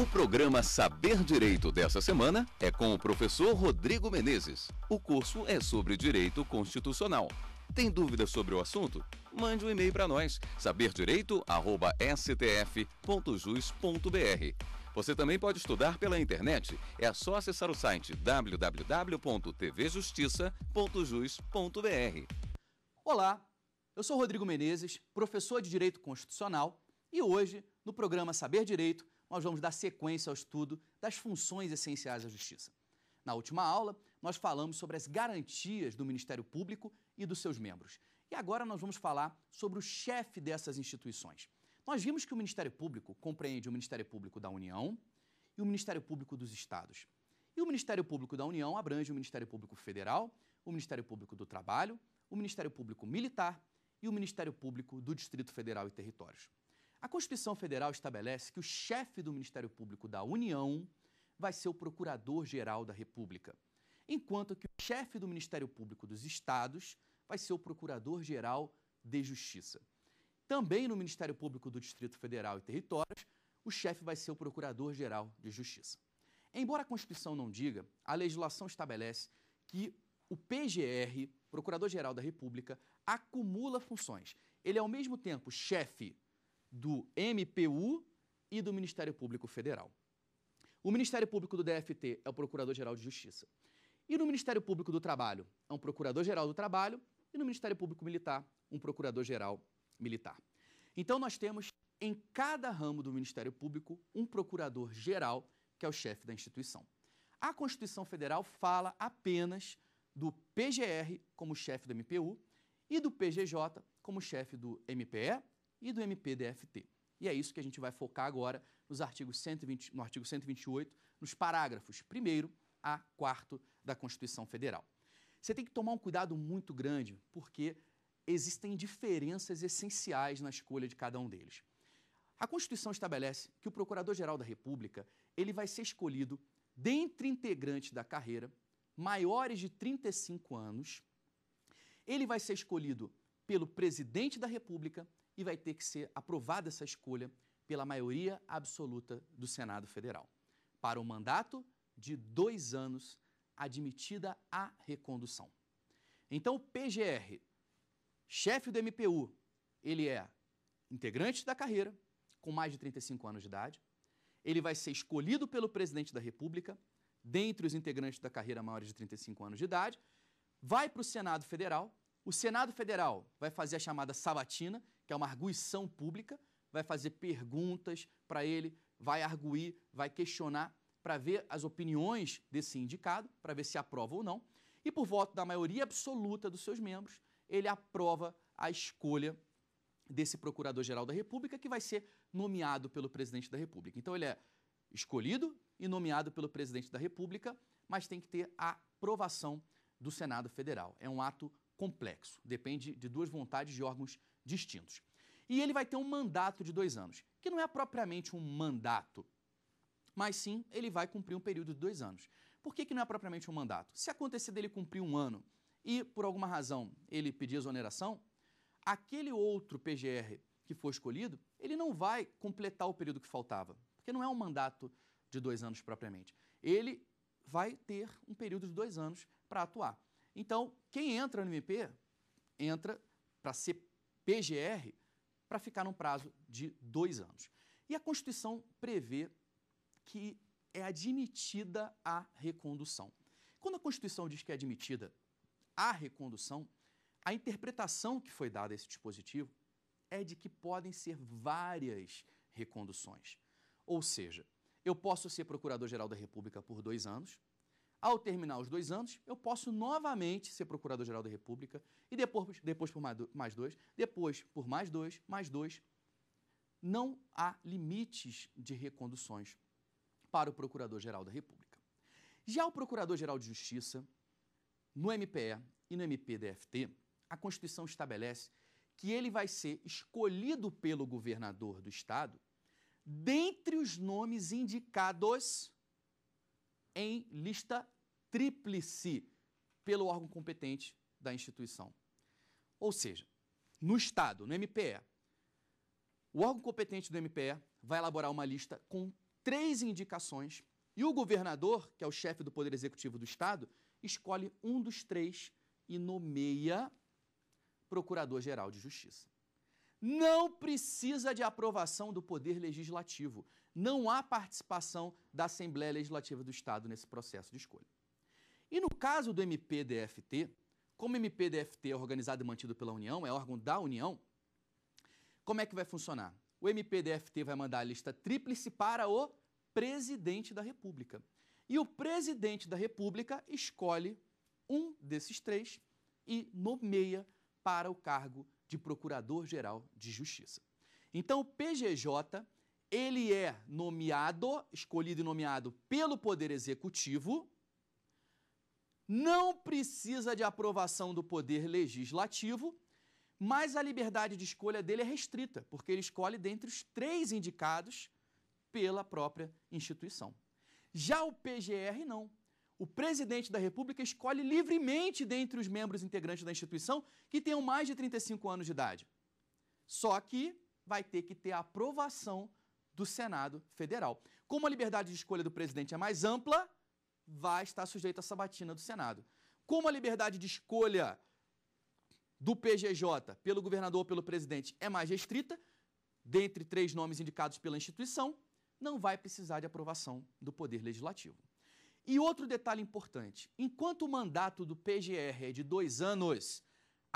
O programa Saber Direito dessa semana é com o professor Rodrigo Menezes. O curso é sobre direito constitucional. Tem dúvidas sobre o assunto? Mande um e-mail para nós, saberdireito@stf.jus.br. Você também pode estudar pela internet. É só acessar o site www.tvjustiça.jus.br. Olá, eu sou Rodrigo Menezes, professor de Direito Constitucional, e hoje, no programa Saber Direito, nós vamos dar sequência ao estudo das funções essenciais da Justiça. Na última aula, nós falamos sobre as garantias do Ministério Público e dos seus membros. E agora nós vamos falar sobre o chefe dessas instituições. Nós vimos que o Ministério Público compreende o Ministério Público da União e o Ministério Público dos Estados. E o Ministério Público da União abrange o Ministério Público Federal, o Ministério Público do Trabalho, o Ministério Público Militar e o Ministério Público do Distrito Federal e Territórios. A Constituição Federal estabelece que o chefe do Ministério Público da União vai ser o Procurador-Geral da República, enquanto que o chefe do Ministério Público dos Estados vai ser o Procurador-Geral de Justiça. Também no Ministério Público do Distrito Federal e Territórios, o chefe vai ser o Procurador-Geral de Justiça. Embora a Constituição não diga, a legislação estabelece que o PGR, Procurador-Geral da República, acumula funções. Ele é ao mesmo tempo chefe do MPU e do Ministério Público Federal. O Ministério Público do DFT é o Procurador-Geral de Justiça. E no Ministério Público do Trabalho é um Procurador-Geral do Trabalho e no Ministério Público Militar um Procurador-Geral Militar. Então nós temos em cada ramo do Ministério Público um Procurador-Geral que é o chefe da instituição. A Constituição Federal fala apenas do PGR como chefe do MPU e do PGJ como chefe do MPE e do MPDFT. E é isso que a gente vai focar agora nos artigos 120, no artigo 128, nos parágrafos 1 a 4 da Constituição Federal. Você tem que tomar um cuidado muito grande, porque existem diferenças essenciais na escolha de cada um deles. A Constituição estabelece que o Procurador-Geral da República, ele vai ser escolhido dentre integrantes da carreira maiores de 35 anos. Ele vai ser escolhido pelo presidente da República e vai ter que ser aprovada essa escolha pela maioria absoluta do Senado Federal. Para um mandato de dois anos, admitida a recondução. Então, o PGR, chefe do MPU, ele é integrante da carreira, com mais de 35 anos de idade. Ele vai ser escolhido pelo presidente da República, dentre os integrantes da carreira maiores de 35 anos de idade. Vai para o Senado Federal. O Senado Federal vai fazer a chamada sabatina, que é uma arguição pública, vai fazer perguntas para ele, vai arguir, vai questionar para ver as opiniões desse indicado, para ver se aprova ou não. E por voto da maioria absoluta dos seus membros, ele aprova a escolha desse Procurador-Geral da República, que vai ser nomeado pelo Presidente da República. Então, ele é escolhido e nomeado pelo Presidente da República, mas tem que ter a aprovação do Senado Federal. É um ato complexo, depende de duas vontades de órgãos distintos. E ele vai ter um mandato de dois anos, que não é propriamente um mandato, mas sim ele vai cumprir um período de dois anos. Por que, que não é propriamente um mandato? Se acontecer dele cumprir um ano e, por alguma razão, ele pedir exoneração, aquele outro PGR que for escolhido, ele não vai completar o período que faltava, porque não é um mandato de dois anos propriamente. Ele vai ter um período de dois anos para atuar. Então, quem entra no MP, entra para ser PGR para ficar num prazo de dois anos. E a Constituição prevê que é admitida a recondução. Quando a Constituição diz que é admitida a recondução, a interpretação que foi dada a esse dispositivo é de que podem ser várias reconduções. Ou seja, eu posso ser Procurador-Geral da República por dois anos, ao terminar os dois anos, eu posso novamente ser Procurador-Geral da República e depois, depois por mais dois, depois por mais dois, mais dois. Não há limites de reconduções para o Procurador-Geral da República. Já o Procurador-Geral de Justiça, no MPE e no MPDFT, a Constituição estabelece que ele vai ser escolhido pelo governador do Estado dentre os nomes indicados em lista tríplice pelo órgão competente da instituição. Ou seja, no Estado, no MPE, o órgão competente do MPE vai elaborar uma lista com três indicações e o governador, que é o chefe do Poder Executivo do Estado, escolhe um dos três e nomeia Procurador-Geral de Justiça. Não precisa de aprovação do Poder Legislativo não há participação da Assembleia Legislativa do Estado nesse processo de escolha. E no caso do MPDFT, como o MPDFT é organizado e mantido pela União, é órgão da União, como é que vai funcionar? O MPDFT vai mandar a lista tríplice para o presidente da República. E o presidente da República escolhe um desses três e nomeia para o cargo de Procurador-Geral de Justiça. Então, o PGJ ele é nomeado, escolhido e nomeado pelo Poder Executivo, não precisa de aprovação do Poder Legislativo, mas a liberdade de escolha dele é restrita, porque ele escolhe dentre os três indicados pela própria instituição. Já o PGR, não. O presidente da República escolhe livremente dentre os membros integrantes da instituição que tenham mais de 35 anos de idade. Só que vai ter que ter aprovação do Senado Federal. Como a liberdade de escolha do presidente é mais ampla, vai estar sujeita à sabatina do Senado. Como a liberdade de escolha do PGJ pelo governador ou pelo presidente é mais restrita, dentre três nomes indicados pela instituição, não vai precisar de aprovação do Poder Legislativo. E outro detalhe importante: enquanto o mandato do PGR é de dois anos,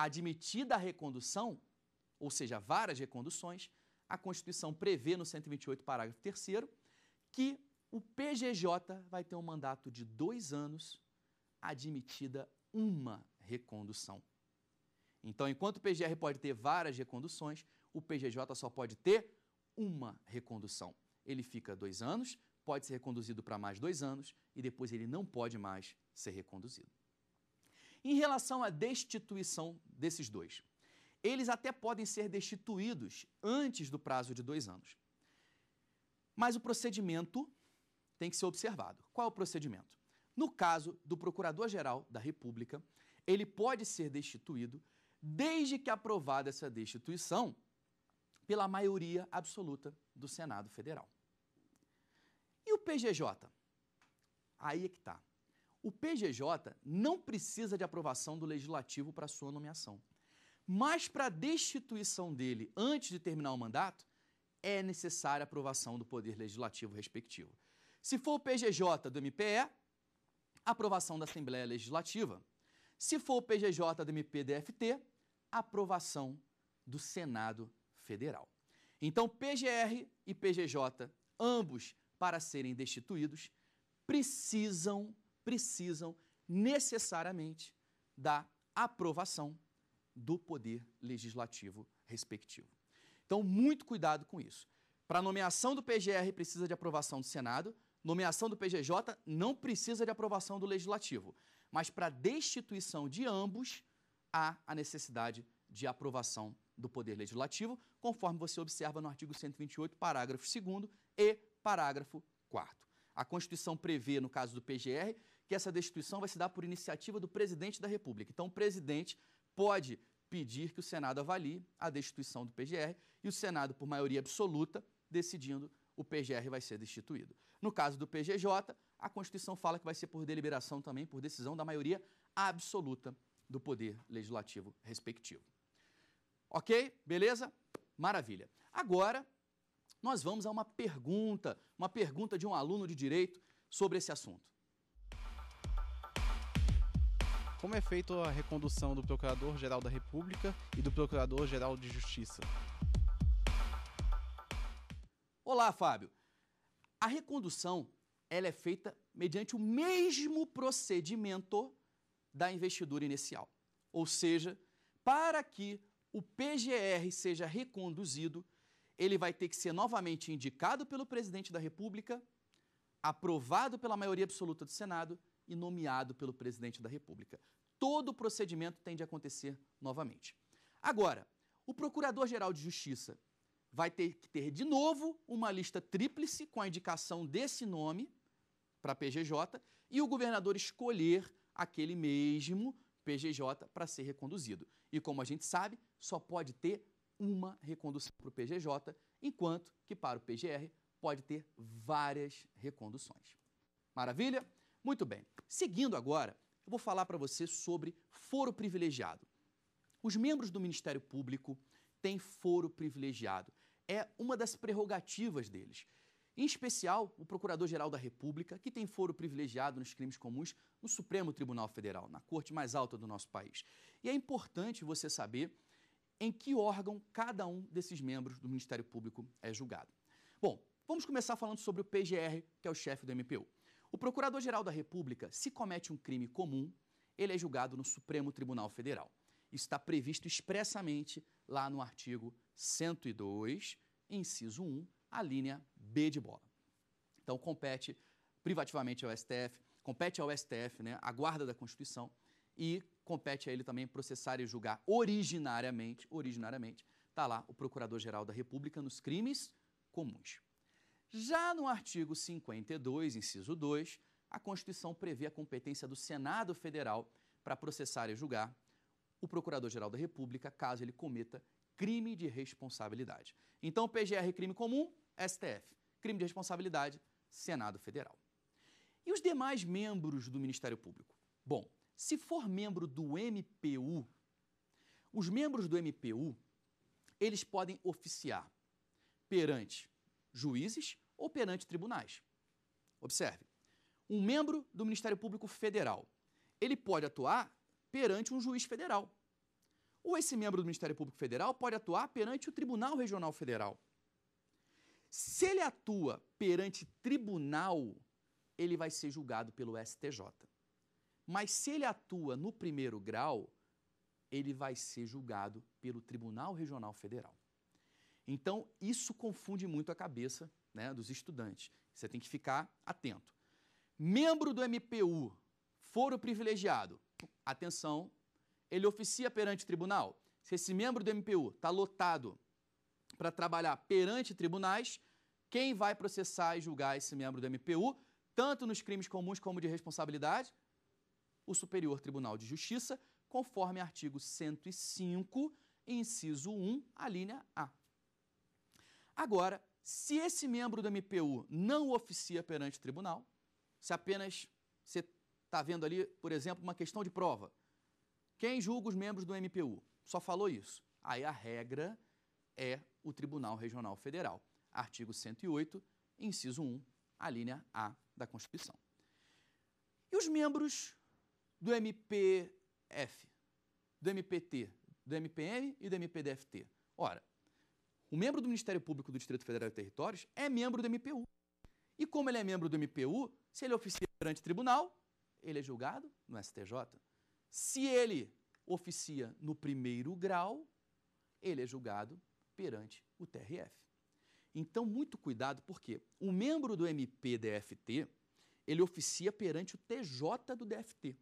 admitida a recondução, ou seja, várias reconduções, a Constituição prevê no 128, parágrafo 3, que o PGJ vai ter um mandato de dois anos, admitida uma recondução. Então, enquanto o PGR pode ter várias reconduções, o PGJ só pode ter uma recondução. Ele fica dois anos, pode ser reconduzido para mais dois anos e depois ele não pode mais ser reconduzido. Em relação à destituição desses dois, eles até podem ser destituídos antes do prazo de dois anos. Mas o procedimento tem que ser observado. Qual é o procedimento? No caso do Procurador-Geral da República, ele pode ser destituído desde que aprovada essa destituição pela maioria absoluta do Senado Federal. E o PGJ? Aí é que está. O PGJ não precisa de aprovação do Legislativo para sua nomeação. Mas para a destituição dele antes de terminar o mandato, é necessária a aprovação do Poder Legislativo respectivo. Se for o PGJ do MPE, aprovação da Assembleia Legislativa. Se for o PGJ do MPDFT, aprovação do Senado Federal. Então, PGR e PGJ, ambos para serem destituídos, precisam, precisam necessariamente da aprovação do poder legislativo respectivo. Então, muito cuidado com isso. Para nomeação do PGR precisa de aprovação do Senado, nomeação do PGJ não precisa de aprovação do legislativo, mas para destituição de ambos há a necessidade de aprovação do poder legislativo, conforme você observa no artigo 128, parágrafo 2 e parágrafo 4 a Constituição prevê, no caso do PGR, que essa destituição vai se dar por iniciativa do presidente da República. Então, o presidente pode pedir que o Senado avalie a destituição do PGR e o Senado, por maioria absoluta, decidindo o PGR vai ser destituído. No caso do PGJ, a Constituição fala que vai ser por deliberação também, por decisão da maioria absoluta do poder legislativo respectivo. Ok? Beleza? Maravilha. Agora, nós vamos a uma pergunta, uma pergunta de um aluno de direito sobre esse assunto. Como é feita a recondução do Procurador-Geral da República e do Procurador-Geral de Justiça? Olá, Fábio. A recondução ela é feita mediante o mesmo procedimento da investidura inicial. Ou seja, para que o PGR seja reconduzido, ele vai ter que ser novamente indicado pelo presidente da República, aprovado pela maioria absoluta do Senado e nomeado pelo presidente da República. Todo o procedimento tem de acontecer novamente. Agora, o Procurador-Geral de Justiça vai ter que ter de novo uma lista tríplice com a indicação desse nome para PGJ e o governador escolher aquele mesmo PGJ para ser reconduzido. E como a gente sabe, só pode ter uma recondução para o PGJ, enquanto que para o PGR pode ter várias reconduções. Maravilha? Muito bem. Seguindo agora, eu vou falar para você sobre foro privilegiado. Os membros do Ministério Público têm foro privilegiado. É uma das prerrogativas deles. Em especial, o Procurador-Geral da República, que tem foro privilegiado nos crimes comuns no Supremo Tribunal Federal, na corte mais alta do nosso país. E é importante você saber em que órgão cada um desses membros do Ministério Público é julgado. Bom, vamos começar falando sobre o PGR, que é o chefe do MPU. O Procurador-Geral da República, se comete um crime comum, ele é julgado no Supremo Tribunal Federal. Isso está previsto expressamente lá no artigo 102, inciso 1, a linha B de bola. Então, compete privativamente ao STF, compete ao STF, né, a guarda da Constituição, e compete a ele também processar e julgar originariamente, originariamente, está lá o Procurador-Geral da República nos crimes comuns. Já no artigo 52, inciso 2, a Constituição prevê a competência do Senado Federal para processar e julgar o Procurador-Geral da República caso ele cometa crime de responsabilidade. Então, PGR crime comum, STF. Crime de responsabilidade, Senado Federal. E os demais membros do Ministério Público? Bom, se for membro do MPU, os membros do MPU, eles podem oficiar perante juízes ou perante tribunais. Observe, um membro do Ministério Público Federal, ele pode atuar perante um juiz federal. Ou esse membro do Ministério Público Federal pode atuar perante o Tribunal Regional Federal. Se ele atua perante tribunal, ele vai ser julgado pelo STJ. Mas se ele atua no primeiro grau, ele vai ser julgado pelo Tribunal Regional Federal. Então, isso confunde muito a cabeça né, dos estudantes. Você tem que ficar atento. Membro do MPU, foro privilegiado, atenção, ele oficia perante tribunal. Se esse membro do MPU está lotado para trabalhar perante tribunais, quem vai processar e julgar esse membro do MPU, tanto nos crimes comuns como de responsabilidade? O Superior Tribunal de Justiça, conforme artigo 105, inciso 1, a linha A. Agora, se esse membro do MPU não oficia perante o tribunal, se apenas você está vendo ali, por exemplo, uma questão de prova, quem julga os membros do MPU? Só falou isso. Aí a regra é o Tribunal Regional Federal. Artigo 108, inciso 1, a linha A da Constituição. E os membros do MPF, do MPT, do MPM e do MPDFT? Ora, o membro do Ministério Público do Distrito Federal e Territórios é membro do MPU. E como ele é membro do MPU, se ele é oficia perante tribunal, ele é julgado no STJ. Se ele oficia no primeiro grau, ele é julgado perante o TRF. Então, muito cuidado, porque o membro do MPDFT, ele oficia perante o TJ do DFT.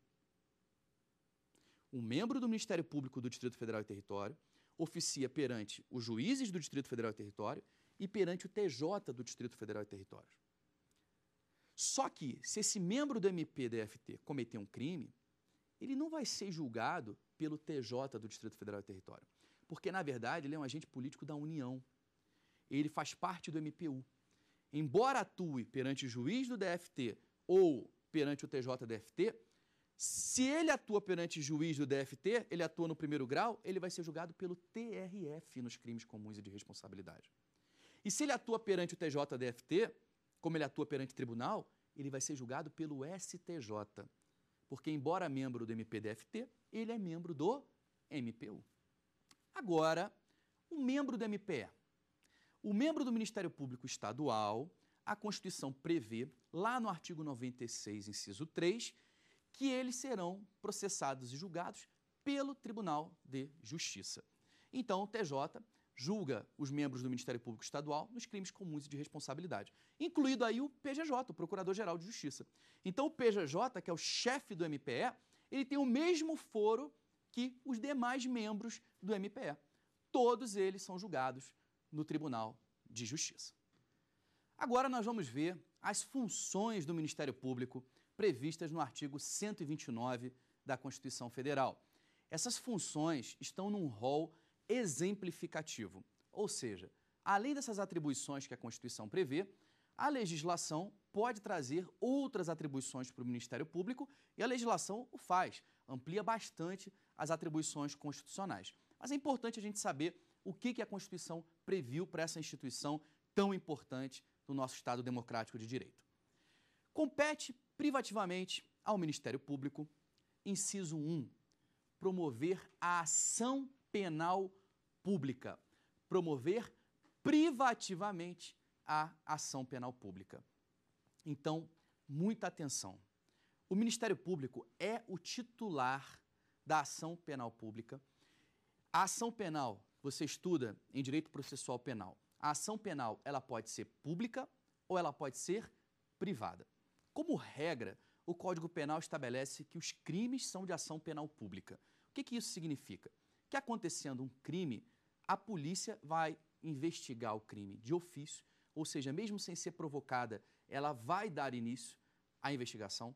Um membro do Ministério Público do Distrito Federal e Território oficia perante os juízes do Distrito Federal e Território e perante o TJ do Distrito Federal e Território. Só que, se esse membro do MPDFT cometer um crime, ele não vai ser julgado pelo TJ do Distrito Federal e Território, porque, na verdade, ele é um agente político da União. Ele faz parte do MPU. Embora atue perante o juiz do DFT ou perante o TJ DFT, se ele atua perante juiz do DFT, ele atua no primeiro grau, ele vai ser julgado pelo TRF nos crimes comuns e de responsabilidade. E se ele atua perante o TJ-DFT, como ele atua perante tribunal, ele vai ser julgado pelo STJ. Porque, embora membro do MPDFT, ele é membro do MPU. Agora, um membro do MPE. O membro do Ministério Público Estadual, a Constituição prevê, lá no artigo 96, inciso 3, que eles serão processados e julgados pelo Tribunal de Justiça. Então, o TJ julga os membros do Ministério Público Estadual nos crimes comuns e de responsabilidade, incluído aí o PGJ, o Procurador-Geral de Justiça. Então, o PGJ, que é o chefe do MPE, ele tem o mesmo foro que os demais membros do MPE. Todos eles são julgados no Tribunal de Justiça. Agora nós vamos ver as funções do Ministério Público previstas no artigo 129 da Constituição Federal. Essas funções estão num rol exemplificativo, ou seja, além dessas atribuições que a Constituição prevê, a legislação pode trazer outras atribuições para o Ministério Público e a legislação o faz, amplia bastante as atribuições constitucionais. Mas é importante a gente saber o que, que a Constituição previu para essa instituição tão importante do nosso Estado Democrático de Direito. Compete privativamente ao Ministério Público. Inciso 1. Promover a ação penal pública. Promover privativamente a ação penal pública. Então, muita atenção. O Ministério Público é o titular da ação penal pública. A ação penal, você estuda em direito processual penal. A ação penal, ela pode ser pública ou ela pode ser privada. Como regra, o Código Penal estabelece que os crimes são de ação penal pública. O que, que isso significa? Que acontecendo um crime, a polícia vai investigar o crime de ofício, ou seja, mesmo sem ser provocada, ela vai dar início à investigação.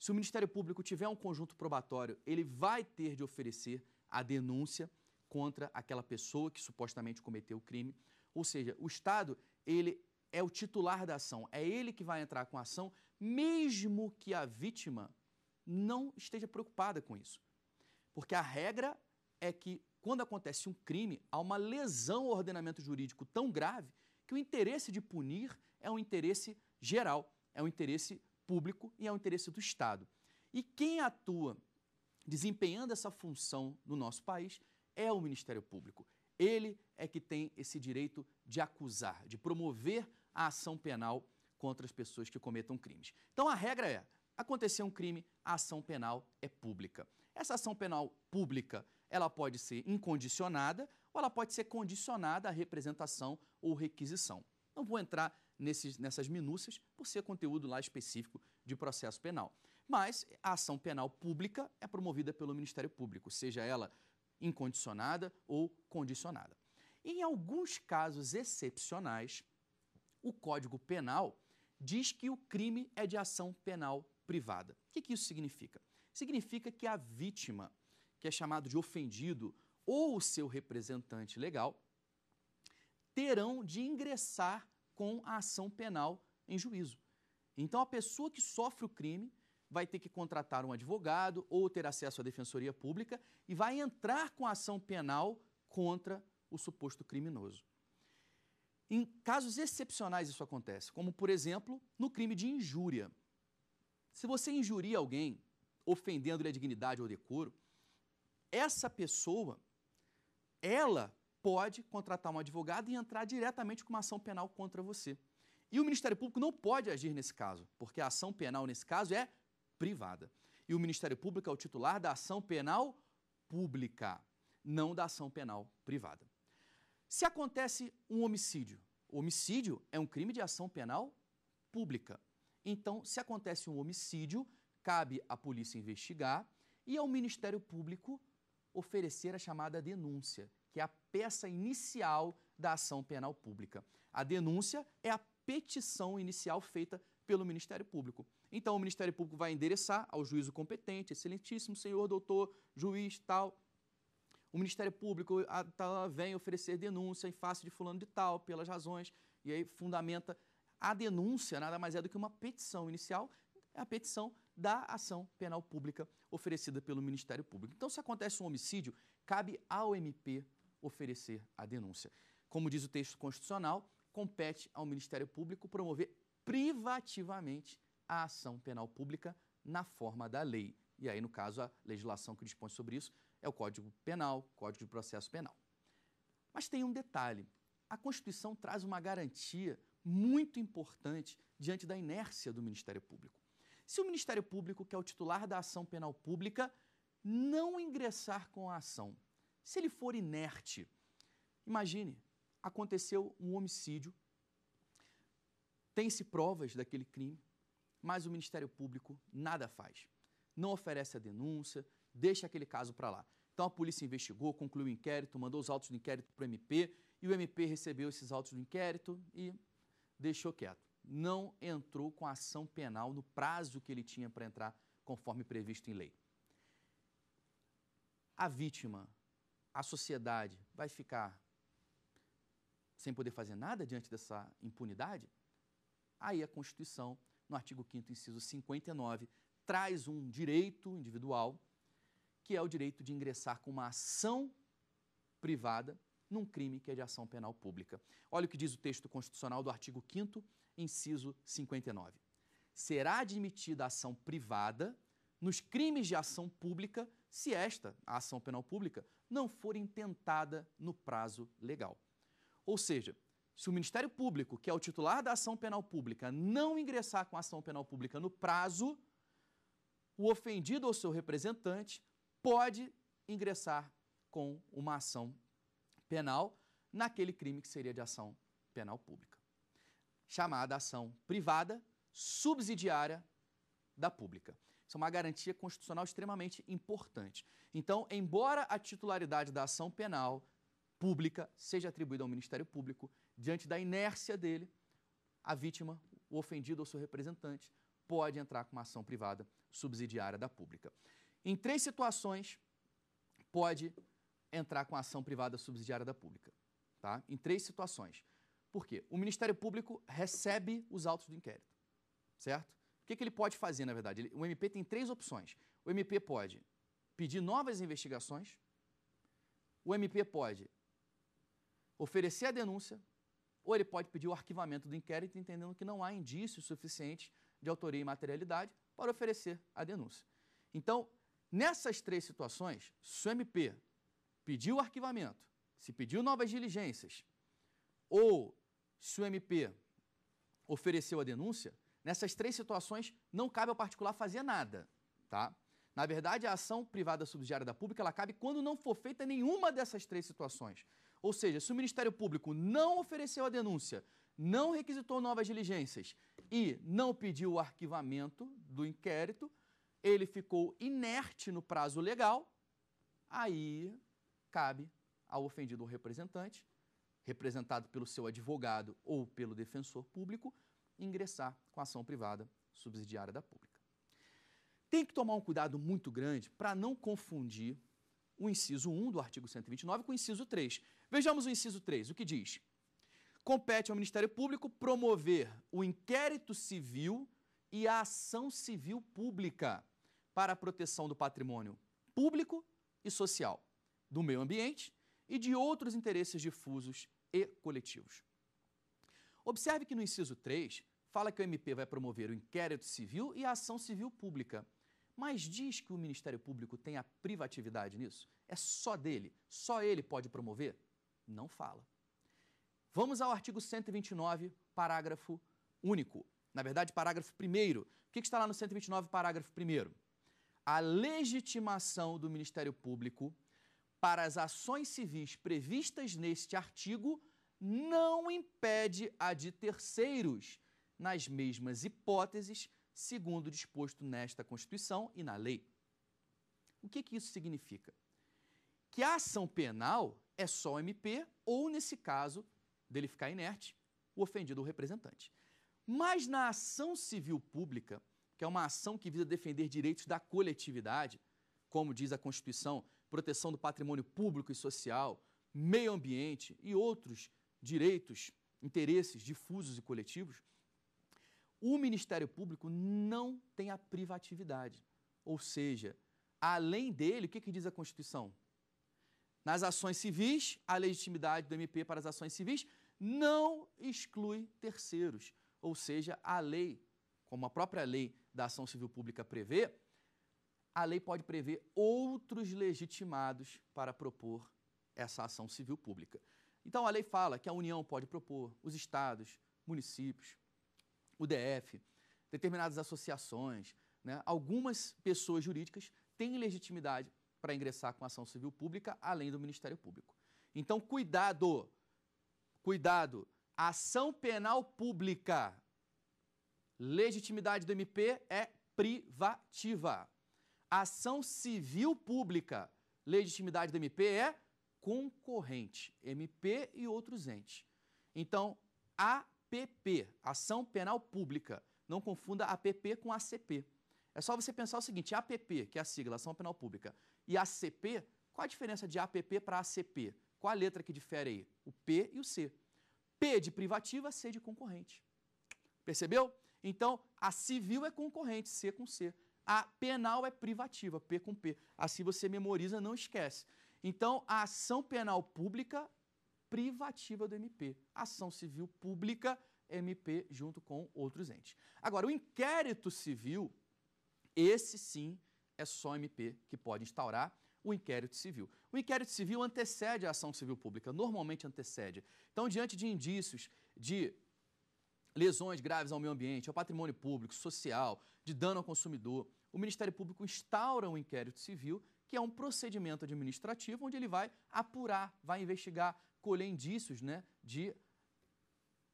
Se o Ministério Público tiver um conjunto probatório, ele vai ter de oferecer a denúncia contra aquela pessoa que supostamente cometeu o crime. Ou seja, o Estado, ele é o titular da ação, é ele que vai entrar com a ação mesmo que a vítima não esteja preocupada com isso. Porque a regra é que, quando acontece um crime, há uma lesão ao ordenamento jurídico tão grave que o interesse de punir é um interesse geral, é um interesse público e é um interesse do Estado. E quem atua desempenhando essa função no nosso país é o Ministério Público. Ele é que tem esse direito de acusar, de promover a ação penal contra as pessoas que cometam crimes. Então a regra é: acontecer um crime, a ação penal é pública. Essa ação penal pública, ela pode ser incondicionada ou ela pode ser condicionada à representação ou requisição. Não vou entrar nesses, nessas minúcias por ser conteúdo lá específico de processo penal. Mas a ação penal pública é promovida pelo Ministério Público, seja ela incondicionada ou condicionada. Em alguns casos excepcionais, o Código Penal diz que o crime é de ação penal privada. O que, que isso significa? Significa que a vítima, que é chamado de ofendido, ou o seu representante legal, terão de ingressar com a ação penal em juízo. Então, a pessoa que sofre o crime vai ter que contratar um advogado ou ter acesso à defensoria pública e vai entrar com a ação penal contra o suposto criminoso. Em casos excepcionais isso acontece, como por exemplo no crime de injúria. Se você injuria alguém, ofendendo-lhe a dignidade ou decoro, essa pessoa, ela pode contratar um advogado e entrar diretamente com uma ação penal contra você. E o Ministério Público não pode agir nesse caso, porque a ação penal nesse caso é privada. E o Ministério Público é o titular da ação penal pública, não da ação penal privada. Se acontece um homicídio, o homicídio é um crime de ação penal pública. Então, se acontece um homicídio, cabe à polícia investigar e ao Ministério Público oferecer a chamada denúncia, que é a peça inicial da ação penal pública. A denúncia é a petição inicial feita pelo Ministério Público. Então, o Ministério Público vai endereçar ao juízo competente, excelentíssimo senhor, doutor, juiz, tal, o Ministério Público a, ah, tá, vem oferecer denúncia em face de fulano de tal, pelas razões, e aí fundamenta. A denúncia nada mais é do que uma petição inicial, é a petição da ação penal pública oferecida pelo Ministério Público. Então, se acontece um homicídio, cabe ao MP oferecer a denúncia. Como diz o texto constitucional, compete ao Ministério Público promover privativamente a ação penal pública na forma da lei. E aí, no caso, a legislação que dispõe sobre isso é o Código Penal, Código de Processo Penal. Mas tem um detalhe: a Constituição traz uma garantia muito importante diante da inércia do Ministério Público. Se o Ministério Público, que é o titular da ação penal pública, não ingressar com a ação, se ele for inerte, imagine, aconteceu um homicídio, tem-se provas daquele crime, mas o Ministério Público nada faz. Não oferece a denúncia, deixa aquele caso para lá. Então a polícia investigou, concluiu o inquérito, mandou os autos do inquérito para o MP e o MP recebeu esses autos do inquérito e deixou quieto. Não entrou com a ação penal no prazo que ele tinha para entrar, conforme previsto em lei. A vítima, a sociedade, vai ficar sem poder fazer nada diante dessa impunidade? Aí a Constituição, no artigo 5, inciso 59, traz um direito individual que é o direito de ingressar com uma ação privada num crime que é de ação penal pública. Olha o que diz o texto constitucional do artigo 5 inciso 59. Será admitida a ação privada nos crimes de ação pública se esta, a ação penal pública, não for intentada no prazo legal. Ou seja, se o Ministério Público, que é o titular da ação penal pública, não ingressar com a ação penal pública no prazo, o ofendido ou seu representante pode ingressar com uma ação penal naquele crime que seria de ação penal pública, chamada ação privada subsidiária da pública. Isso é uma garantia constitucional extremamente importante. Então, embora a titularidade da ação penal pública seja atribuída ao Ministério Público, diante da inércia dele, a vítima, o ofendido ou seu representante pode entrar com uma ação privada subsidiária da pública em três situações, pode entrar com a ação privada subsidiária da pública. Tá? Em três situações. Por quê? O Ministério Público recebe os autos do inquérito, certo? O que, que ele pode fazer, na verdade? Ele, o MP tem três opções. O MP pode pedir novas investigações, o MP pode oferecer a denúncia, ou ele pode pedir o arquivamento do inquérito, entendendo que não há indícios suficientes de autoria e materialidade para oferecer a denúncia. Então, Nessas três situações, se o MP pediu o arquivamento, se pediu novas diligências, ou se o MP ofereceu a denúncia, nessas três situações não cabe ao particular fazer nada, tá? Na verdade, a ação privada subsidiária da pública, ela cabe quando não for feita nenhuma dessas três situações. Ou seja, se o Ministério Público não ofereceu a denúncia, não requisitou novas diligências e não pediu o arquivamento do inquérito, ele ficou inerte no prazo legal, aí cabe ao ofendido ou representante, representado pelo seu advogado ou pelo defensor público, ingressar com a ação privada subsidiária da pública. Tem que tomar um cuidado muito grande para não confundir o inciso 1 do artigo 129 com o inciso 3. Vejamos o inciso 3, o que diz? Compete ao Ministério Público promover o inquérito civil e a ação civil pública para a proteção do patrimônio público e social, do meio ambiente e de outros interesses difusos e coletivos. Observe que no inciso 3 fala que o MP vai promover o inquérito civil e a ação civil pública, mas diz que o Ministério Público tem a privatividade nisso? É só dele? Só ele pode promover? Não fala. Vamos ao artigo 129, parágrafo único. Na verdade, parágrafo 1. O que está lá no 129, parágrafo 1? a legitimação do Ministério Público para as ações civis previstas neste artigo não impede a de terceiros, nas mesmas hipóteses, segundo disposto nesta Constituição e na lei. O que, que isso significa? Que a ação penal é só o MP ou, nesse caso, dele ficar inerte, o ofendido ou representante. Mas na ação civil pública, que é uma ação que visa defender direitos da coletividade, como diz a Constituição, proteção do patrimônio público e social, meio ambiente e outros direitos, interesses difusos e coletivos, o Ministério Público não tem a privatividade. Ou seja, além dele, o que, que diz a Constituição? Nas ações civis, a legitimidade do MP para as ações civis não exclui terceiros. Ou seja, a lei, como a própria lei da ação civil pública prevê, a lei pode prever outros legitimados para propor essa ação civil pública. Então a lei fala que a União pode propor, os estados, municípios, o DF, determinadas associações, né? algumas pessoas jurídicas têm legitimidade para ingressar com a ação civil pública além do Ministério Público. Então cuidado, cuidado, a ação penal pública Legitimidade do MP é privativa. Ação civil pública. Legitimidade do MP é concorrente. MP e outros entes. Então, APP, Ação Penal Pública. Não confunda APP com ACP. É só você pensar o seguinte: APP, que é a sigla, Ação Penal Pública, e ACP, qual a diferença de APP para ACP? Qual a letra que difere aí? O P e o C. P de privativa, C de concorrente. Percebeu? Então, a civil é concorrente, C com C. A penal é privativa, P com P. Assim você memoriza, não esquece. Então, a ação penal pública, privativa do MP. Ação civil pública, MP, junto com outros entes. Agora, o inquérito civil, esse sim é só MP que pode instaurar o inquérito civil. O inquérito civil antecede a ação civil pública, normalmente antecede. Então, diante de indícios de lesões graves ao meio ambiente, ao patrimônio público, social, de dano ao consumidor, o Ministério Público instaura um inquérito civil, que é um procedimento administrativo onde ele vai apurar, vai investigar, colher indícios né, de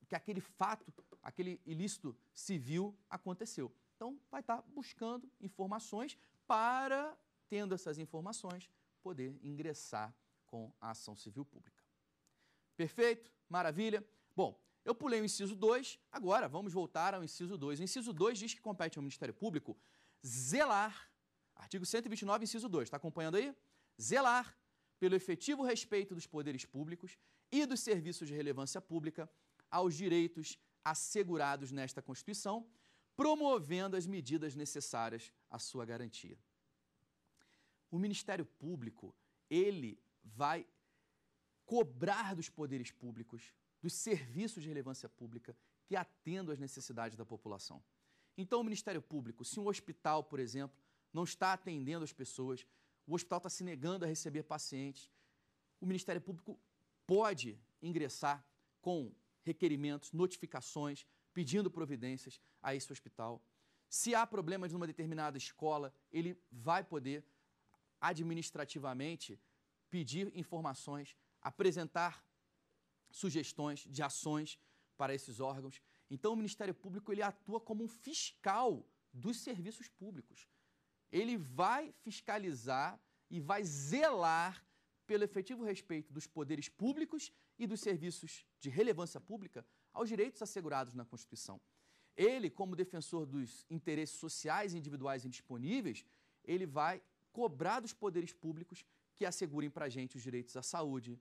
que aquele fato, aquele ilícito civil aconteceu. Então, vai estar tá buscando informações para, tendo essas informações, poder ingressar com a ação civil pública. Perfeito? Maravilha? Bom, eu pulei o inciso 2, agora vamos voltar ao inciso 2. O inciso 2 diz que compete ao Ministério Público zelar, artigo 129, inciso 2, está acompanhando aí? Zelar pelo efetivo respeito dos poderes públicos e dos serviços de relevância pública aos direitos assegurados nesta Constituição, promovendo as medidas necessárias à sua garantia. O Ministério Público, ele vai cobrar dos poderes públicos dos serviços de relevância pública que atendam às necessidades da população. Então, o Ministério Público, se um hospital, por exemplo, não está atendendo as pessoas, o hospital está se negando a receber pacientes, o Ministério Público pode ingressar com requerimentos, notificações, pedindo providências a esse hospital. Se há problemas numa determinada escola, ele vai poder administrativamente pedir informações, apresentar sugestões de ações para esses órgãos. Então, o Ministério Público ele atua como um fiscal dos serviços públicos. Ele vai fiscalizar e vai zelar pelo efetivo respeito dos poderes públicos e dos serviços de relevância pública aos direitos assegurados na Constituição. Ele, como defensor dos interesses sociais e individuais indisponíveis, ele vai cobrar dos poderes públicos que assegurem para a gente os direitos à saúde,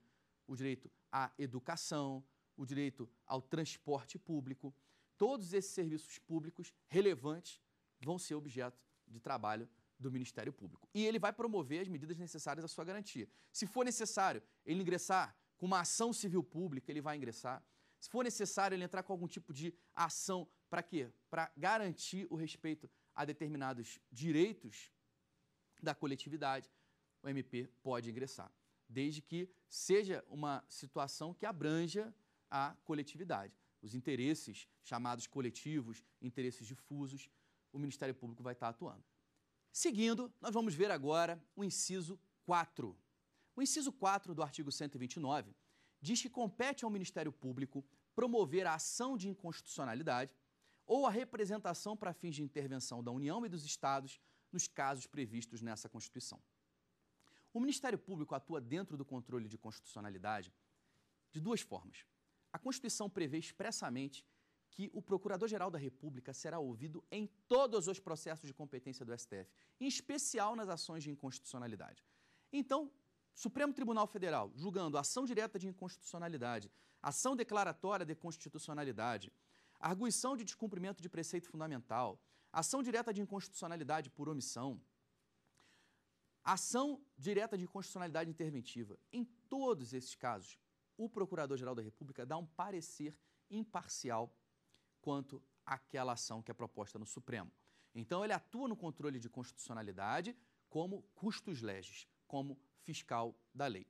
o direito à educação, o direito ao transporte público. Todos esses serviços públicos relevantes vão ser objeto de trabalho do Ministério Público. E ele vai promover as medidas necessárias à sua garantia. Se for necessário ele ingressar com uma ação civil pública, ele vai ingressar. Se for necessário ele entrar com algum tipo de ação para quê? Para garantir o respeito a determinados direitos da coletividade, o MP pode ingressar desde que seja uma situação que abranja a coletividade. Os interesses chamados coletivos, interesses difusos, o Ministério Público vai estar atuando. Seguindo, nós vamos ver agora o inciso 4. O inciso 4 do artigo 129 diz que compete ao Ministério Público promover a ação de inconstitucionalidade ou a representação para fins de intervenção da União e dos Estados nos casos previstos nessa Constituição. O Ministério Público atua dentro do controle de constitucionalidade de duas formas. A Constituição prevê expressamente que o Procurador-Geral da República será ouvido em todos os processos de competência do STF, em especial nas ações de inconstitucionalidade. Então, Supremo Tribunal Federal julgando ação direta de inconstitucionalidade, ação declaratória de constitucionalidade, arguição de descumprimento de preceito fundamental, ação direta de inconstitucionalidade por omissão, Ação direta de constitucionalidade interventiva. Em todos esses casos, o Procurador-Geral da República dá um parecer imparcial quanto àquela ação que é proposta no Supremo. Então, ele atua no controle de constitucionalidade como custos legis, como fiscal da lei.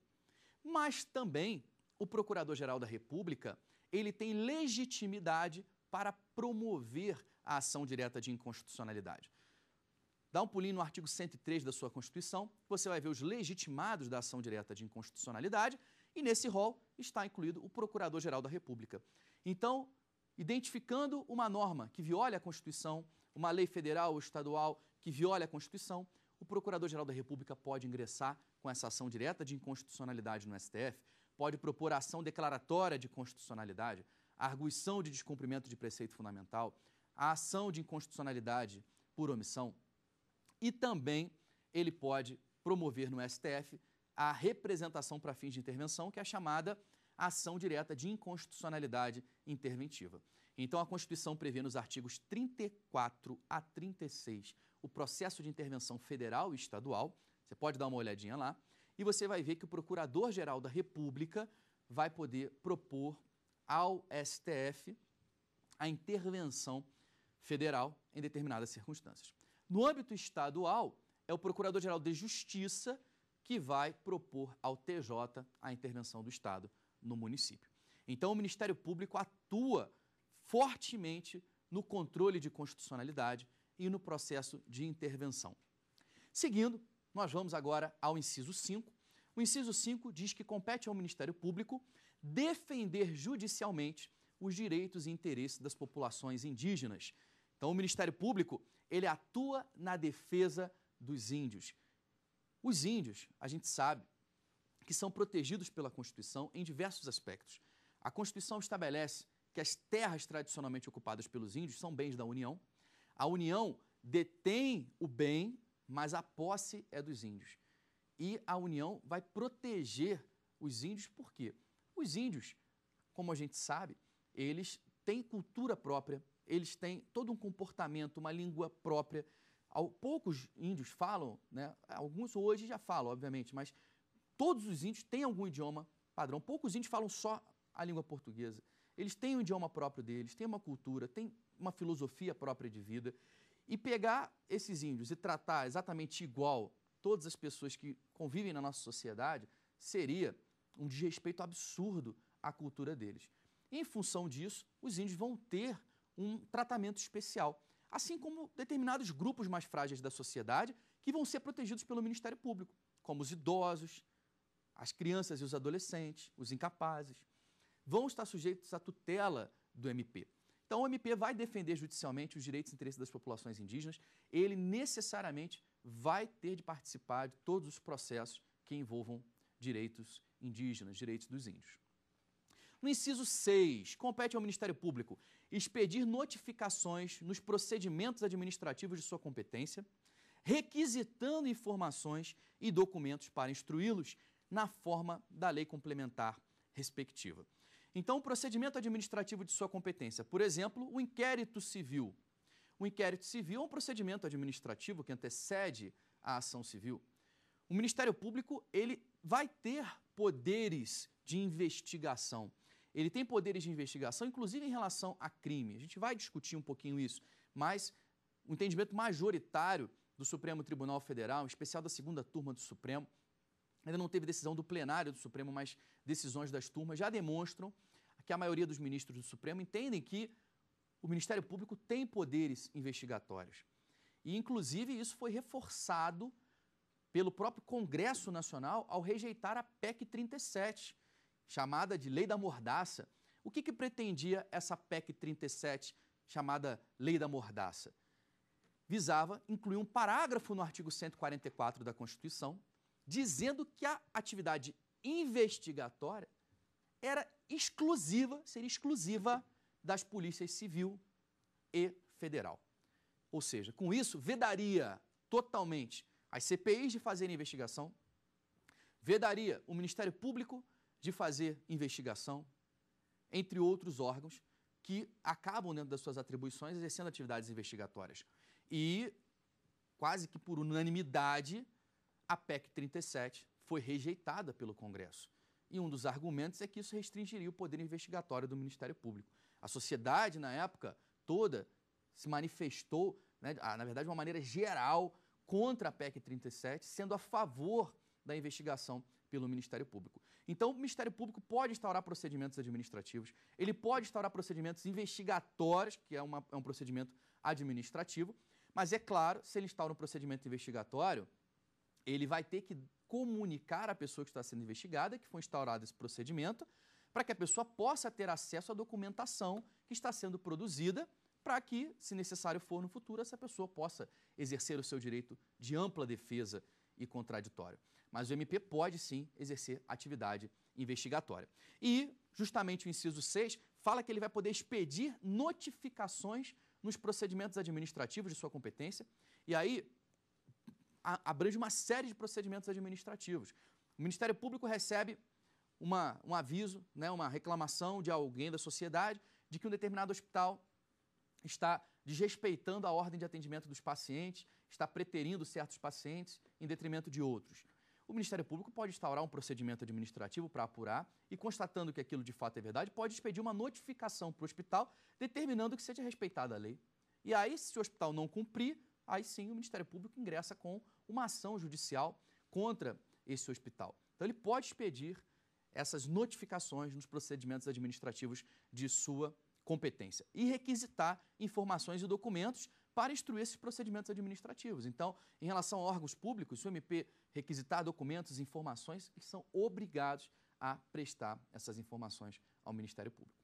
Mas também o Procurador-Geral da República, ele tem legitimidade para promover a ação direta de inconstitucionalidade. Dá um pulinho no artigo 103 da sua Constituição, você vai ver os legitimados da ação direta de inconstitucionalidade, e nesse rol está incluído o Procurador-Geral da República. Então, identificando uma norma que viola a Constituição, uma lei federal ou estadual que viola a Constituição, o Procurador-Geral da República pode ingressar com essa ação direta de inconstitucionalidade no STF, pode propor ação declaratória de constitucionalidade, arguição de descumprimento de preceito fundamental, a ação de inconstitucionalidade por omissão, e também ele pode promover no STF a representação para fins de intervenção, que é a chamada ação direta de inconstitucionalidade interventiva. Então, a Constituição prevê nos artigos 34 a 36 o processo de intervenção federal e estadual. Você pode dar uma olhadinha lá. E você vai ver que o Procurador-Geral da República vai poder propor ao STF a intervenção federal em determinadas circunstâncias. No âmbito estadual, é o Procurador-Geral de Justiça que vai propor ao TJ a intervenção do Estado no município. Então, o Ministério Público atua fortemente no controle de constitucionalidade e no processo de intervenção. Seguindo, nós vamos agora ao inciso 5. O inciso 5 diz que compete ao Ministério Público defender judicialmente os direitos e interesses das populações indígenas. Então, o Ministério Público ele atua na defesa dos índios. Os índios, a gente sabe, que são protegidos pela Constituição em diversos aspectos. A Constituição estabelece que as terras tradicionalmente ocupadas pelos índios são bens da União. A União detém o bem, mas a posse é dos índios. E a União vai proteger os índios por quê? Os índios, como a gente sabe, eles têm cultura própria, eles têm todo um comportamento, uma língua própria. Poucos índios falam, né? alguns hoje já falam, obviamente, mas todos os índios têm algum idioma padrão. Poucos índios falam só a língua portuguesa. Eles têm um idioma próprio deles, têm uma cultura, têm uma filosofia própria de vida. E pegar esses índios e tratar exatamente igual todas as pessoas que convivem na nossa sociedade seria um desrespeito absurdo à cultura deles. Em função disso, os índios vão ter um tratamento especial. Assim como determinados grupos mais frágeis da sociedade que vão ser protegidos pelo Ministério Público, como os idosos, as crianças e os adolescentes, os incapazes, vão estar sujeitos à tutela do MP. Então, o MP vai defender judicialmente os direitos e interesses das populações indígenas. Ele necessariamente vai ter de participar de todos os processos que envolvam direitos indígenas, direitos dos índios. No inciso 6, compete ao Ministério Público expedir notificações nos procedimentos administrativos de sua competência, requisitando informações e documentos para instruí-los na forma da lei complementar respectiva. Então, o procedimento administrativo de sua competência, por exemplo, o inquérito civil. O inquérito civil é um procedimento administrativo que antecede a ação civil. O Ministério Público ele vai ter poderes de investigação. Ele tem poderes de investigação, inclusive em relação a crime. A gente vai discutir um pouquinho isso, mas o entendimento majoritário do Supremo Tribunal Federal, em especial da segunda turma do Supremo, ainda não teve decisão do plenário do Supremo, mas decisões das turmas já demonstram que a maioria dos ministros do Supremo entendem que o Ministério Público tem poderes investigatórios. E, inclusive, isso foi reforçado pelo próprio Congresso Nacional ao rejeitar a PEC 37, chamada de Lei da Mordaça, o que, que pretendia essa PEC 37, chamada Lei da Mordaça? Visava incluir um parágrafo no artigo 144 da Constituição, dizendo que a atividade investigatória era exclusiva, seria exclusiva das polícias civil e federal. Ou seja, com isso, vedaria totalmente as CPIs de fazerem investigação, vedaria o Ministério Público de fazer investigação, entre outros órgãos que acabam, dentro das suas atribuições, exercendo atividades investigatórias. E, quase que por unanimidade, a PEC 37 foi rejeitada pelo Congresso. E um dos argumentos é que isso restringiria o poder investigatório do Ministério Público. A sociedade, na época toda, se manifestou, né, ah, na verdade, de uma maneira geral, contra a PEC 37, sendo a favor da investigação pelo Ministério Público. Então, o Ministério Público pode instaurar procedimentos administrativos, ele pode instaurar procedimentos investigatórios, que é, uma, é um procedimento administrativo, mas é claro, se ele instaura um procedimento investigatório, ele vai ter que comunicar à pessoa que está sendo investigada que foi instaurado esse procedimento, para que a pessoa possa ter acesso à documentação que está sendo produzida, para que, se necessário for no futuro, essa pessoa possa exercer o seu direito de ampla defesa e contraditório. Mas o MP pode sim exercer atividade investigatória. E, justamente o inciso 6 fala que ele vai poder expedir notificações nos procedimentos administrativos de sua competência. E aí a, abrange uma série de procedimentos administrativos. O Ministério Público recebe uma, um aviso, né, uma reclamação de alguém da sociedade de que um determinado hospital está desrespeitando a ordem de atendimento dos pacientes, está preterindo certos pacientes, em detrimento de outros. O Ministério Público pode instaurar um procedimento administrativo para apurar e, constatando que aquilo de fato é verdade, pode expedir uma notificação para o hospital determinando que seja respeitada a lei. E aí, se o hospital não cumprir, aí sim o Ministério Público ingressa com uma ação judicial contra esse hospital. Então, ele pode expedir essas notificações nos procedimentos administrativos de sua competência e requisitar informações e documentos para instruir esses procedimentos administrativos. Então, em relação a órgãos públicos, se o MP requisitar documentos e informações, eles são obrigados a prestar essas informações ao Ministério Público.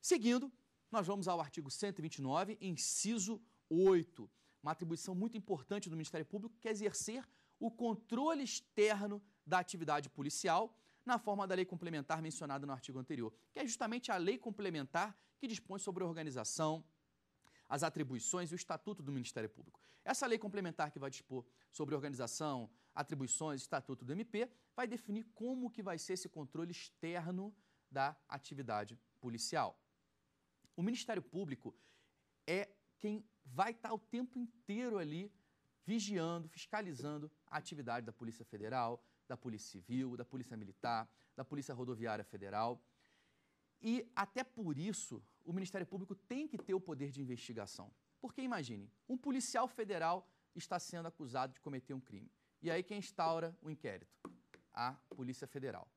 Seguindo, nós vamos ao artigo 129, inciso 8, uma atribuição muito importante do Ministério Público, que é exercer o controle externo da atividade policial na forma da lei complementar mencionada no artigo anterior, que é justamente a lei complementar que dispõe sobre a organização, as atribuições e o estatuto do Ministério Público. Essa lei complementar que vai dispor sobre organização, atribuições, estatuto do MP, vai definir como que vai ser esse controle externo da atividade policial. O Ministério Público é quem vai estar o tempo inteiro ali vigiando, fiscalizando a atividade da Polícia Federal, da Polícia Civil, da Polícia Militar, da Polícia Rodoviária Federal. E até por isso, o Ministério Público tem que ter o poder de investigação. Porque imagine, um policial federal está sendo acusado de cometer um crime. E aí quem instaura o inquérito? A Polícia Federal.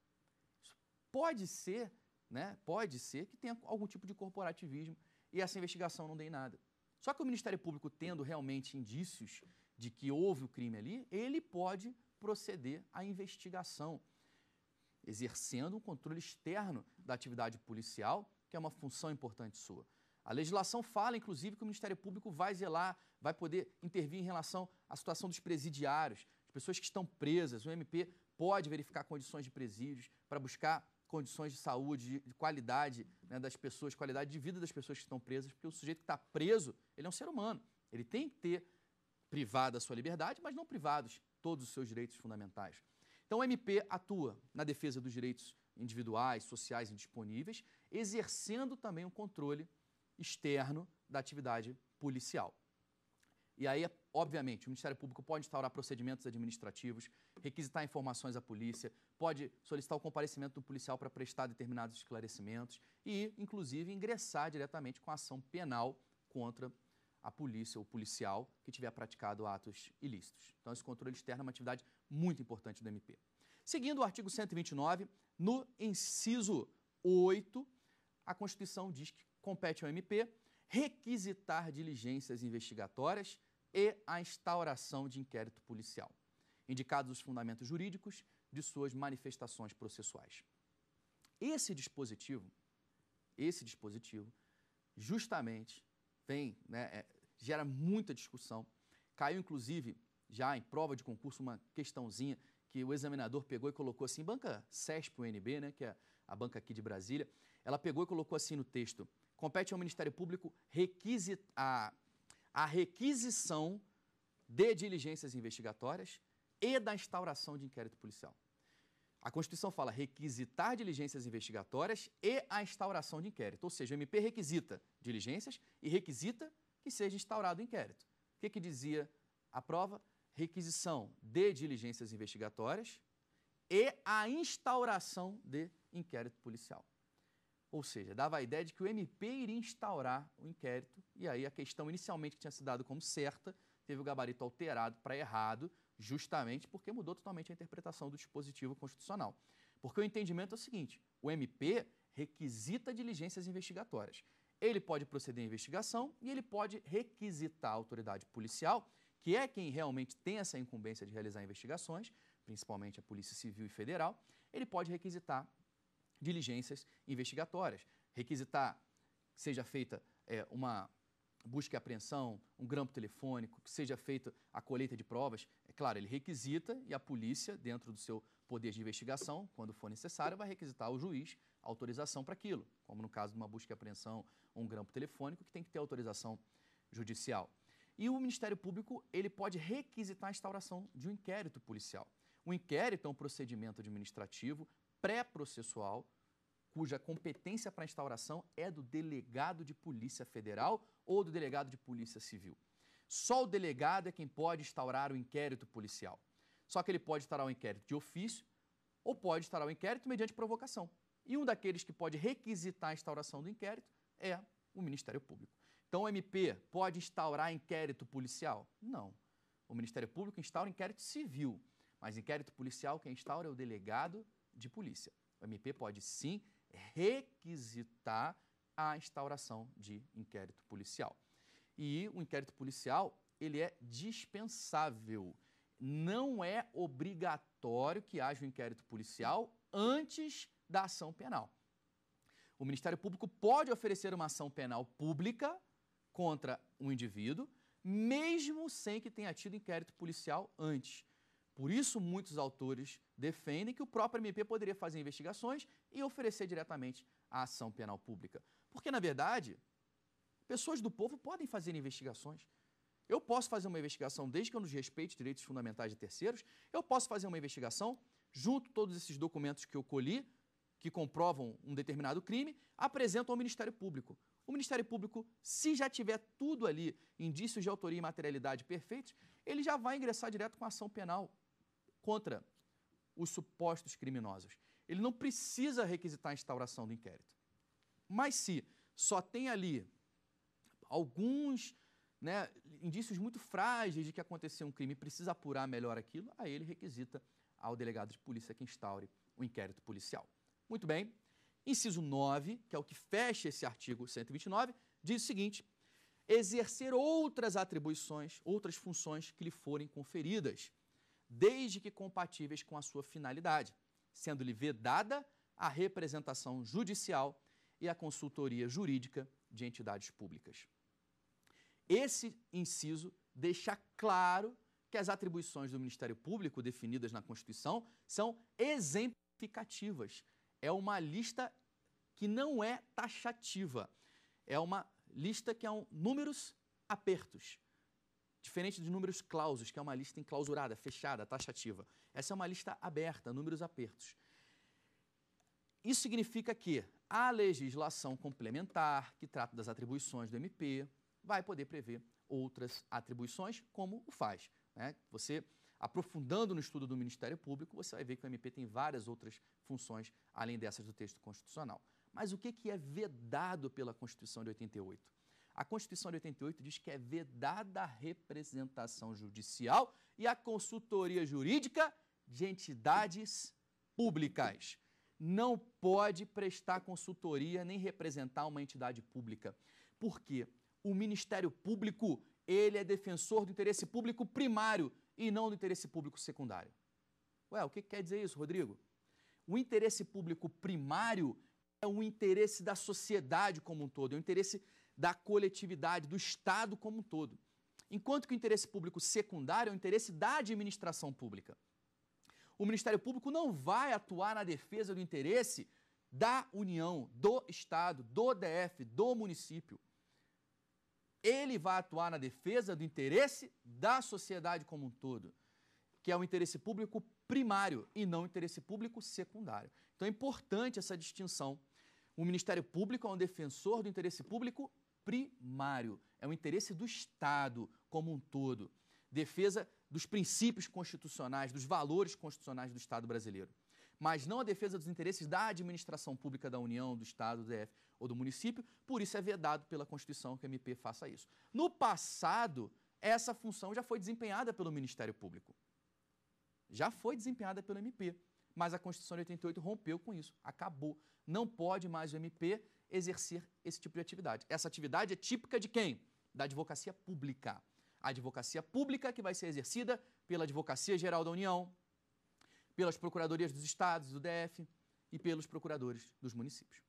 pode ser, né? Pode ser que tenha algum tipo de corporativismo e essa investigação não dê em nada. Só que o Ministério Público tendo realmente indícios de que houve o crime ali, ele pode proceder à investigação, exercendo um controle externo da atividade policial que é uma função importante sua. A legislação fala, inclusive, que o Ministério Público vai zelar, vai poder intervir em relação à situação dos presidiários, as pessoas que estão presas. O MP pode verificar condições de presídios para buscar condições de saúde, de qualidade né, das pessoas, qualidade de vida das pessoas que estão presas, porque o sujeito que está preso, ele é um ser humano. Ele tem que ter privada a sua liberdade, mas não privados todos os seus direitos fundamentais. Então, o MP atua na defesa dos direitos individuais, sociais indisponíveis exercendo também o um controle externo da atividade policial. E aí, obviamente, o Ministério Público pode instaurar procedimentos administrativos, requisitar informações à polícia, pode solicitar o comparecimento do policial para prestar determinados esclarecimentos e, inclusive, ingressar diretamente com ação penal contra a polícia ou policial que tiver praticado atos ilícitos. Então, esse controle externo é uma atividade muito importante do MP. Seguindo o artigo 129, no inciso 8, a Constituição diz que compete ao MP requisitar diligências investigatórias e a instauração de inquérito policial, indicados os fundamentos jurídicos de suas manifestações processuais. Esse dispositivo, esse dispositivo, justamente vem, né, é, gera muita discussão. Caiu, inclusive, já em prova de concurso, uma questãozinha que o examinador pegou e colocou assim, banca CESP-UNB, né, que é a banca aqui de Brasília, ela pegou e colocou assim no texto: compete ao Ministério Público a, a requisição de diligências investigatórias e da instauração de inquérito policial. A Constituição fala requisitar diligências investigatórias e a instauração de inquérito. Ou seja, o MP requisita diligências e requisita que seja instaurado o inquérito. O que, que dizia a prova? Requisição de diligências investigatórias e a instauração de inquérito policial. Ou seja, dava a ideia de que o MP iria instaurar o inquérito e aí a questão inicialmente que tinha se dado como certa teve o gabarito alterado para errado, justamente porque mudou totalmente a interpretação do dispositivo constitucional. Porque o entendimento é o seguinte: o MP requisita diligências investigatórias. Ele pode proceder à investigação e ele pode requisitar a autoridade policial, que é quem realmente tem essa incumbência de realizar investigações, principalmente a Polícia Civil e Federal, ele pode requisitar diligências investigatórias. Requisitar que seja feita é, uma busca e apreensão, um grampo telefônico, que seja feita a colheita de provas. É claro, ele requisita e a polícia, dentro do seu poder de investigação, quando for necessário, vai requisitar ao juiz autorização para aquilo, como no caso de uma busca e apreensão um grampo telefônico, que tem que ter autorização judicial. E o Ministério Público ele pode requisitar a instauração de um inquérito policial. O inquérito é um procedimento administrativo pré-processual, cuja competência para instauração é do delegado de Polícia Federal ou do delegado de Polícia Civil. Só o delegado é quem pode instaurar o inquérito policial. Só que ele pode instaurar o um inquérito de ofício ou pode instaurar o um inquérito mediante provocação. E um daqueles que pode requisitar a instauração do inquérito é o Ministério Público. Então o MP pode instaurar inquérito policial? Não. O Ministério Público instaura inquérito civil, mas inquérito policial quem instaura é o delegado de polícia. O MP pode sim requisitar a instauração de inquérito policial. E o inquérito policial, ele é dispensável. Não é obrigatório que haja um inquérito policial antes da ação penal. O Ministério Público pode oferecer uma ação penal pública contra um indivíduo, mesmo sem que tenha tido inquérito policial antes. Por isso, muitos autores defendem que o próprio MP poderia fazer investigações e oferecer diretamente a ação penal pública. Porque, na verdade, pessoas do povo podem fazer investigações. Eu posso fazer uma investigação desde que eu nos respeite direitos fundamentais de terceiros, eu posso fazer uma investigação, junto todos esses documentos que eu colhi, que comprovam um determinado crime, apresento ao Ministério Público. O Ministério Público, se já tiver tudo ali, indícios de autoria e materialidade perfeitos, ele já vai ingressar direto com ação penal contra os supostos criminosos. Ele não precisa requisitar a instauração do inquérito. Mas se só tem ali alguns né, indícios muito frágeis de que aconteceu um crime, e precisa apurar melhor aquilo, aí ele requisita ao delegado de polícia que instaure o inquérito policial. Muito bem. Inciso 9, que é o que fecha esse artigo 129, diz o seguinte: exercer outras atribuições, outras funções que lhe forem conferidas desde que compatíveis com a sua finalidade, sendo-lhe vedada a representação judicial e a consultoria jurídica de entidades públicas. Esse inciso deixa claro que as atribuições do Ministério Público definidas na Constituição são exemplificativas. É uma lista que não é taxativa. É uma lista que é um números apertos. Diferente dos números clausos, que é uma lista enclausurada, fechada, taxativa. Essa é uma lista aberta, números apertos. Isso significa que a legislação complementar, que trata das atribuições do MP, vai poder prever outras atribuições, como o faz. Né? Você, aprofundando no estudo do Ministério Público, você vai ver que o MP tem várias outras funções, além dessas do texto constitucional. Mas o que é vedado pela Constituição de 88? A Constituição de 88 diz que é vedada a representação judicial e a consultoria jurídica de entidades públicas. Não pode prestar consultoria nem representar uma entidade pública. Por quê? O Ministério Público, ele é defensor do interesse público primário e não do interesse público secundário. Ué, o que quer dizer isso, Rodrigo? O interesse público primário é o interesse da sociedade como um todo, é o interesse da coletividade, do Estado como um todo. Enquanto que o interesse público secundário é o interesse da administração pública. O Ministério Público não vai atuar na defesa do interesse da União, do Estado, do DF, do município. Ele vai atuar na defesa do interesse da sociedade como um todo, que é o interesse público primário e não o interesse público secundário. Então é importante essa distinção. O Ministério Público é um defensor do interesse público primário, é o interesse do Estado como um todo. Defesa dos princípios constitucionais, dos valores constitucionais do Estado brasileiro. Mas não a defesa dos interesses da administração pública da União, do Estado, do DF ou do município, por isso é vedado pela Constituição que o MP faça isso. No passado, essa função já foi desempenhada pelo Ministério Público. Já foi desempenhada pelo MP. Mas a Constituição de 88 rompeu com isso, acabou. Não pode mais o MP exercer esse tipo de atividade. Essa atividade é típica de quem? Da advocacia pública. A advocacia pública que vai ser exercida pela Advocacia Geral da União, pelas procuradorias dos estados, do DF e pelos procuradores dos municípios.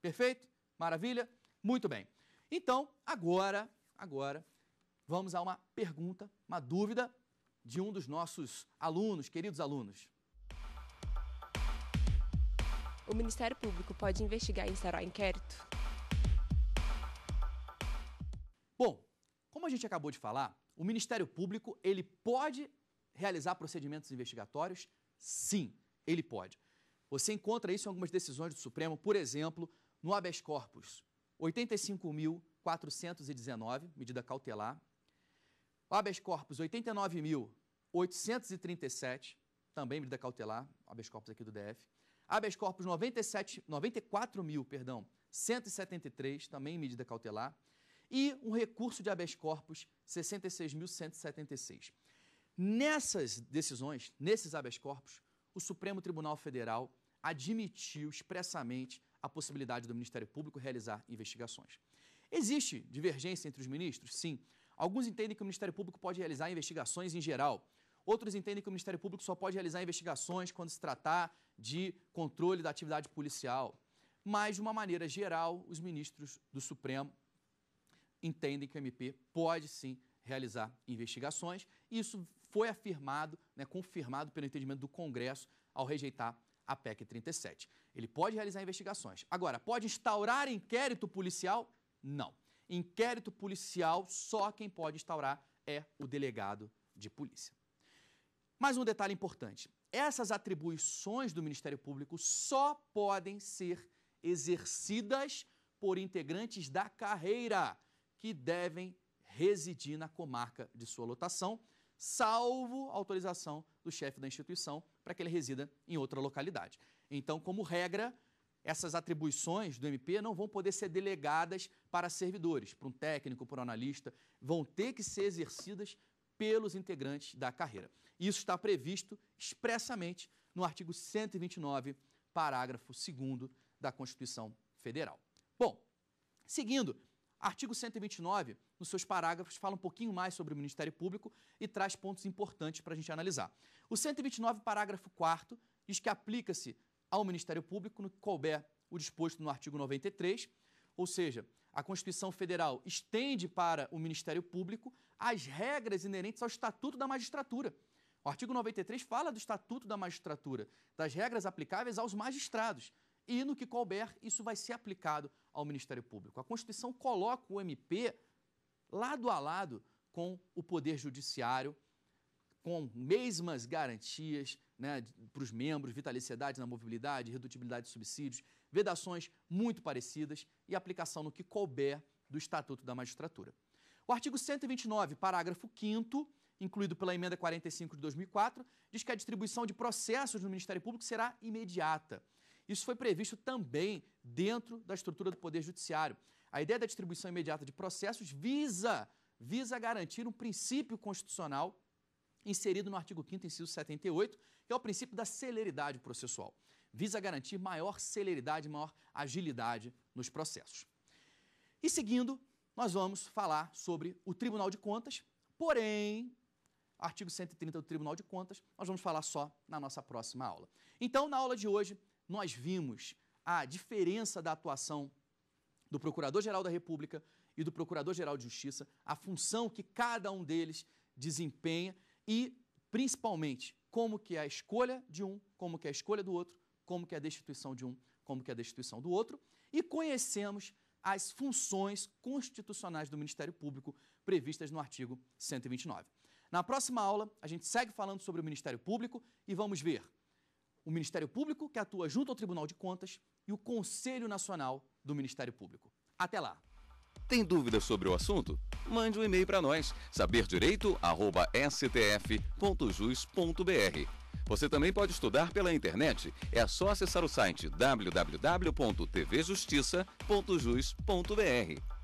Perfeito? Maravilha? Muito bem. Então, agora, agora vamos a uma pergunta, uma dúvida de um dos nossos alunos, queridos alunos. O Ministério Público pode investigar e instaurar inquérito? Bom, como a gente acabou de falar, o Ministério Público ele pode realizar procedimentos investigatórios? Sim, ele pode. Você encontra isso em algumas decisões do Supremo, por exemplo, no habeas corpus, 85.419, medida cautelar. O habeas corpus, 89.837, também medida cautelar, habeas corpus aqui do DF. Habeas corpus 97, 94 mil, perdão, 173, também em medida cautelar. E um recurso de habeas corpus 66.176. Nessas decisões, nesses habeas corpus, o Supremo Tribunal Federal admitiu expressamente a possibilidade do Ministério Público realizar investigações. Existe divergência entre os ministros? Sim. Alguns entendem que o Ministério Público pode realizar investigações em geral. Outros entendem que o Ministério Público só pode realizar investigações quando se tratar de controle da atividade policial. Mas, de uma maneira geral, os ministros do Supremo entendem que o MP pode sim realizar investigações. Isso foi afirmado, né, confirmado pelo entendimento do Congresso ao rejeitar a PEC 37. Ele pode realizar investigações. Agora, pode instaurar inquérito policial? Não. Inquérito policial, só quem pode instaurar é o delegado de polícia. Mais um detalhe importante essas atribuições do Ministério Público só podem ser exercidas por integrantes da carreira que devem residir na comarca de sua lotação, salvo autorização do chefe da instituição para que ele resida em outra localidade. Então, como regra, essas atribuições do MP não vão poder ser delegadas para servidores, para um técnico, para um analista, vão ter que ser exercidas pelos integrantes da carreira. Isso está previsto expressamente no artigo 129, parágrafo 2 da Constituição Federal. Bom, seguindo, artigo 129, nos seus parágrafos, fala um pouquinho mais sobre o Ministério Público e traz pontos importantes para a gente analisar. O 129, parágrafo 4, diz que aplica-se ao Ministério Público no que couber o disposto no artigo 93, ou seja, a Constituição Federal estende para o Ministério Público as regras inerentes ao Estatuto da Magistratura o artigo 93 fala do Estatuto da Magistratura, das regras aplicáveis aos magistrados. E no que couber, isso vai ser aplicado ao Ministério Público. A Constituição coloca o MP lado a lado com o Poder Judiciário, com mesmas garantias né, para os membros, vitaliciedade na mobilidade, redutibilidade de subsídios, vedações muito parecidas e aplicação no que couber do Estatuto da Magistratura. O artigo 129, parágrafo 5 incluído pela Emenda 45 de 2004, diz que a distribuição de processos no Ministério Público será imediata. Isso foi previsto também dentro da estrutura do Poder Judiciário. A ideia da distribuição imediata de processos visa, visa garantir um princípio constitucional inserido no artigo 5º, inciso 78, que é o princípio da celeridade processual. Visa garantir maior celeridade, maior agilidade nos processos. E seguindo, nós vamos falar sobre o Tribunal de Contas, porém, artigo 130 do Tribunal de Contas, nós vamos falar só na nossa próxima aula. Então, na aula de hoje, nós vimos a diferença da atuação do Procurador-Geral da República e do Procurador-Geral de Justiça, a função que cada um deles desempenha e, principalmente, como que é a escolha de um, como que é a escolha do outro, como que é a destituição de um, como que é a destituição do outro, e conhecemos as funções constitucionais do Ministério Público previstas no artigo 129. Na próxima aula, a gente segue falando sobre o Ministério Público e vamos ver o Ministério Público, que atua junto ao Tribunal de Contas, e o Conselho Nacional do Ministério Público. Até lá! Tem dúvidas sobre o assunto? Mande um e-mail para nós, saberdireito.stf.jus.br. Você também pode estudar pela internet. É só acessar o site www.tvjustiça.jus.br.